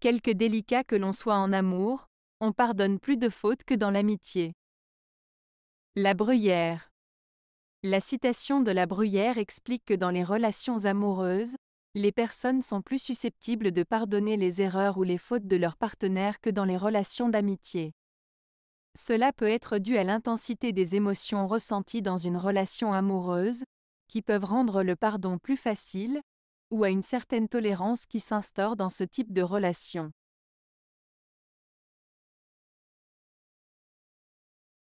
Quelque délicat que l'on soit en amour, on pardonne plus de fautes que dans l'amitié. La bruyère. La citation de la bruyère explique que dans les relations amoureuses, les personnes sont plus susceptibles de pardonner les erreurs ou les fautes de leur partenaire que dans les relations d'amitié. Cela peut être dû à l'intensité des émotions ressenties dans une relation amoureuse, qui peuvent rendre le pardon plus facile, ou à une certaine tolérance qui s'instaure dans ce type de relation.